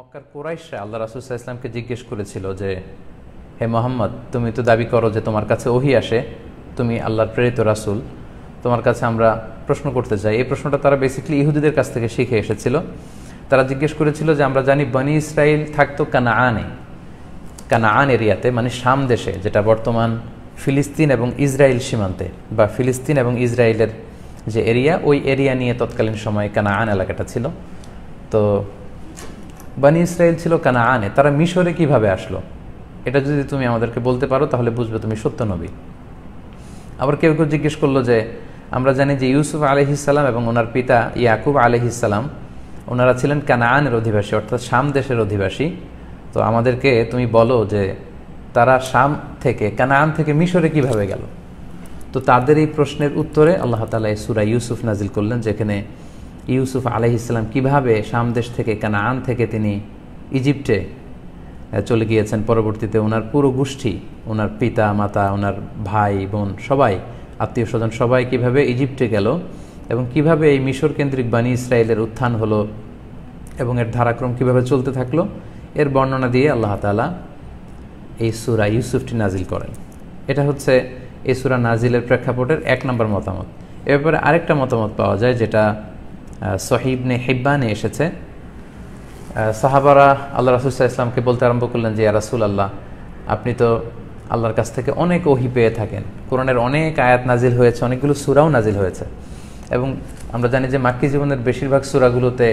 মক্কার কোরাইশরা আল্লাহ রাসুসাহ ইসলামকে জিজ্ঞেস করেছিল যে হে মোহাম্মদ তুমি তো দাবি করো যে তোমার কাছে ওহি আসে তুমি আল্লাহর প্রেরিত রাসুল তোমার কাছে আমরা প্রশ্ন করতে চাই এই প্রশ্নটা তারা বেসিক্যালি ইহুদিদের কাছ থেকে শিখে এসেছিল তারা জিজ্ঞেস করেছিল যে আমরা জানি বনি ইসরায়েল থাকতো কানা কানাআন এরিয়াতে মানে শাম দেশে যেটা বর্তমান ফিলিস্তিন এবং ইসরায়েল সীমান্তে বা ফিলিস্তিন এবং ইসরায়েলের যে এরিয়া ওই এরিয়া নিয়ে তৎকালীন সময়ে আন এলাকাটা ছিল তো বানি ইসরায়েল ছিল আনে তারা মিশরে কিভাবে আসলো এটা যদি তুমি আমাদেরকে বলতে পারো তাহলে বুঝবে তুমি সত্য নবী আবার কেউ কেউ জিজ্ঞেস করলো যে আমরা জানি যে ইউসুফ আলহিসাল্লাম এবং ওনার পিতা ইয়াকুব আলহিসাল্লাম ওনারা ছিলেন আনের অধিবাসী অর্থাৎ শাম দেশের অধিবাসী তো আমাদেরকে তুমি বলো যে তারা শাম থেকে আন থেকে মিশরে কিভাবে গেল তো তাদের এই প্রশ্নের উত্তরে আল্লাহ তালা সুরা ইউসুফ নাজিল করলেন যেখানে ইউসুফ আলহ ইসলাম কীভাবে সামদেশ থেকে কানাআন থেকে তিনি ইজিপ্টে চলে গিয়েছেন পরবর্তীতে ওনার পুরো গোষ্ঠী ওনার পিতা মাতা ওনার ভাই বোন সবাই আত্মীয় স্বজন সবাই কিভাবে ইজিপ্টে গেল এবং কিভাবে এই মিশর কেন্দ্রিক বাণী ইসরায়েলের উত্থান হলো এবং এর ধারাক্রম কিভাবে চলতে থাকলো এর বর্ণনা দিয়ে আল্লাহ তালা এই সুরা ইউসুফটি নাজিল করেন এটা হচ্ছে এই সুরা নাজিলের প্রেক্ষাপটের এক নম্বর মতামত এ ব্যাপারে আরেকটা মতামত পাওয়া যায় যেটা সহিবনে হিব্বানে এসেছে সাহাবারা আল্লাহ রাসুল্লাহ ইসলামকে বলতে আরম্ভ করলেন যে রাসুল আল্লাহ আপনি তো আল্লাহর কাছ থেকে অনেক ওহি পেয়ে থাকেন কোরআনের অনেক আয়াত নাজিল হয়েছে অনেকগুলো সুরাও নাজিল হয়েছে এবং আমরা জানি যে মাক্কি জীবনের বেশিরভাগ সুরাগুলোতে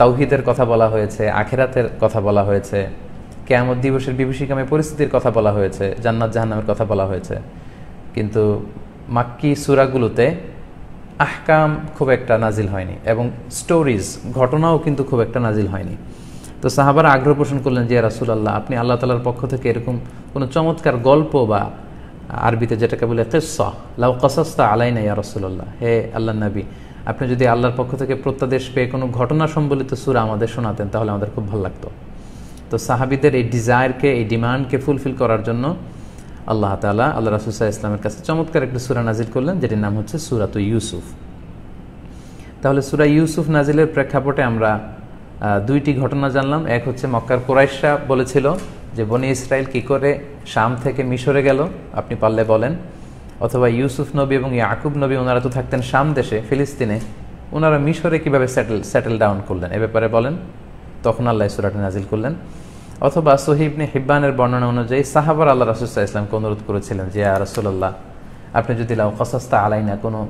তাওহিদের কথা বলা হয়েছে আখেরাতের কথা বলা হয়েছে কেয়ামত দিবসের বিভীষিকামে পরিস্থিতির কথা বলা হয়েছে জান্নাত জাহান্নামের কথা বলা হয়েছে কিন্তু মাক্কি সুরাগুলোতে আহকাম খুব একটা নাজিল হয়নি এবং স্টোরিজ ঘটনাও কিন্তু খুব একটা নাজিল হয়নি তো সাহাবার আগ্রহ পোষণ করলেন যে আল্লাহ আপনি আল্লাহ তালার পক্ষ থেকে এরকম কোনো চমৎকার গল্প বা আরবিতে যেটাকে বলে কেসা লাউ আলাই আলাইনা ইয়া রসুল্লাহ হে আল্লাহ নবী আপনি যদি আল্লাহর পক্ষ থেকে প্রত্যাদেশ পেয়ে কোনো ঘটনা সম্বলিত সুরা আমাদের শোনাতেন তাহলে আমাদের খুব ভালো লাগতো তো সাহাবিদের এই ডিজায়ারকে এই ডিমান্ডকে ফুলফিল করার জন্য আল্লাহ তালা আল্লাহ রাসুসাহ ইসলামের কাছে চমৎকার একটি সুরা নাজির করলেন যেটির নাম হচ্ছে সুরাত ইউসুফ তাহলে সুরা ইউসুফ নাজিলের প্রেক্ষাপটে আমরা দুইটি ঘটনা জানলাম এক হচ্ছে মক্কার কোরাইশা বলেছিল যে বনি ইসরায়েল কি করে শাম থেকে মিশরে গেল আপনি পারলে বলেন অথবা ইউসুফ নবী এবং ইয়াকুব নবী ওনারা তো থাকতেন শাম দেশে ফিলিস্তিনে ওনারা মিশরে কিভাবে সেটেল সেটেল ডাউন করলেন এ ব্যাপারে বলেন তখন আল্লাহ সুরাটি নাজিল করলেন অথবা সোহিবনে হিব্বানের বর্ণনা অনুযায়ী সাহাবার আল্লাহ রাসুল্লাহ ইসলামকে অনুরোধ করেছিলেন যে আর রসুল্লাহ আপনি যদি লাউ আলাই না কোনো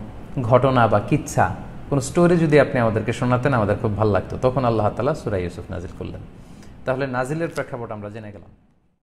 ঘটনা বা কিচ্ছা কোনো স্টোরি যদি আপনি আমাদেরকে শোনাতেন আমাদের খুব ভালো লাগতো তখন আল্লাহ তালা সুরাই ইউসুফ নাজিল করলেন তাহলে নাজিলের প্রেক্ষাপট আমরা জেনে গেলাম